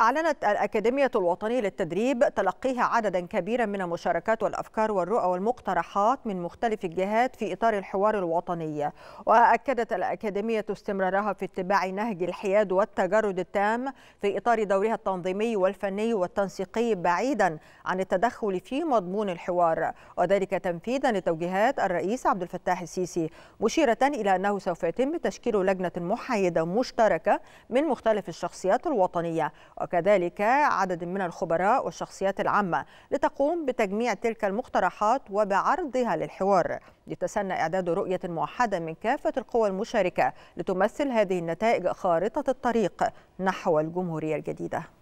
أعلنت الأكاديمية الوطنية للتدريب تلقيها عددا كبيرا من المشاركات والأفكار والرؤى والمقترحات من مختلف الجهات في إطار الحوار الوطني وأكدت الأكاديمية استمرارها في اتباع نهج الحياد والتجرد التام في إطار دورها التنظيمي والفني والتنسيقي بعيدا عن التدخل في مضمون الحوار وذلك تنفيذا لتوجيهات الرئيس عبد الفتاح السيسي مشيرة إلى أنه سوف يتم تشكيل لجنة محايدة مشتركة من مختلف الشخصيات الوطنية وكذلك عدد من الخبراء والشخصيات العامة لتقوم بتجميع تلك المقترحات وبعرضها للحوار يتسنى إعداد رؤية موحدة من كافة القوى المشاركة لتمثل هذه النتائج خارطة الطريق نحو الجمهورية الجديدة